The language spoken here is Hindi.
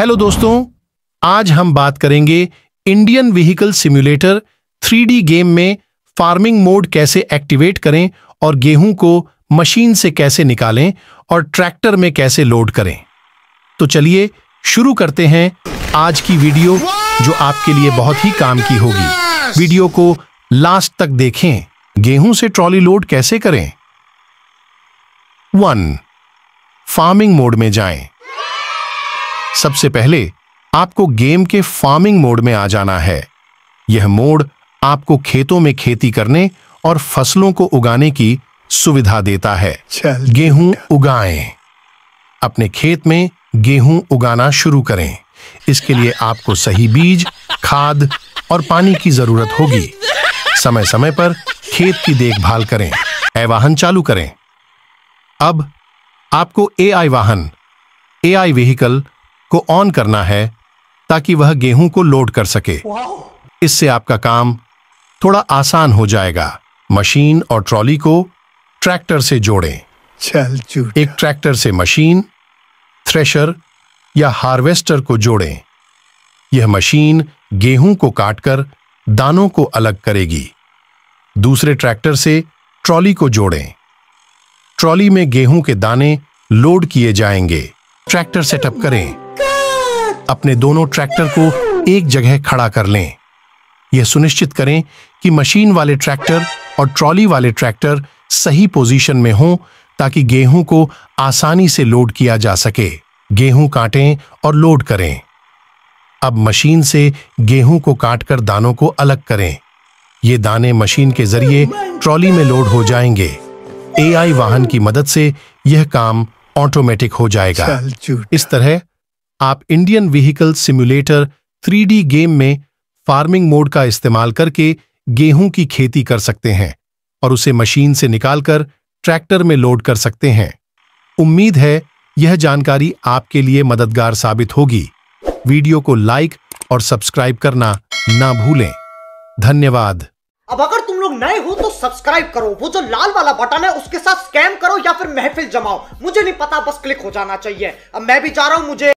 हेलो दोस्तों आज हम बात करेंगे Indian vehicle simulator 3D game में फार्मिंग मोड कैसे एक्टिवेट करें और गेहूं को मशीन से कैसे निकालें और ट्रैक्टर में कैसे लोड करें तो चलिए शुरू करते हैं आज की वीडियो जो आपके लिए बहुत ही काम की होगी वीडियो को लास्ट तक देखें गेहूं से ट्रॉली लोड कैसे करें वन फार्मिंग मोड में जाएं सबसे पहले आपको गेम के फार्मिंग मोड में आ जाना है यह मोड आपको खेतों में खेती करने और फसलों को उगाने की सुविधा देता है गेहूं उगाएं अपने खेत में गेहूं उगाना शुरू करें इसके लिए आपको सही बीज खाद और पानी की जरूरत होगी समय समय पर खेत की देखभाल करें ए वाहन चालू करें अब आपको एआई वाहन एआई व्हीकल को ऑन करना है ताकि वह गेहूं को लोड कर सके इससे आपका काम थोड़ा आसान हो जाएगा मशीन और ट्रॉली को ट्रैक्टर से जोड़ें चल एक ट्रैक्टर से मशीन थ्रेशर या हार्वेस्टर को जोड़ें यह मशीन गेहूं को काटकर दानों को अलग करेगी दूसरे ट्रैक्टर से ट्रॉली को जोड़ें ट्रॉली में गेहूं के दाने लोड किए जाएंगे ट्रैक्टर सेटअप करें अपने दोनों ट्रैक्टर को एक जगह खड़ा कर लें यह सुनिश्चित करें कि मशीन वाले ट्रैक्टर और ट्रॉली वाले ट्रैक्टर सही पोजीशन में हों ताकि गेहूं को आसानी से लोड किया जा सके गेहूं काटें और लोड करें अब मशीन से गेहूं को काटकर दानों को अलग करें ये दाने मशीन के जरिए ट्रॉली में लोड हो जाएंगे एआई वाहन की मदद से यह काम ऑटोमेटिक हो जाएगा इस तरह आप Indian vehicle simulator three game में फार्मिंग मोड का इस्तेमाल करके गेहूं की खेती कर सकते हैं और उसे मशीन से निकालकर ट्रैक्टर में लोड कर सकते हैं उम्मीद है यह जानकारी आपके लिए मददगार साबित होगी वीडियो को लाइक और सब्सक्राइब करना ना भूलें धन्यवाद अब अगर तुम लोग नए हो तो सब्सक्राइब करो वो जो लाल वाला बटन है उसके साथ स्कैम करो या फिर महफिल जमाओ मुझे नहीं पता बस क्लिक हो जाना चाहिए अब मैं भी जा रहा हूँ मुझे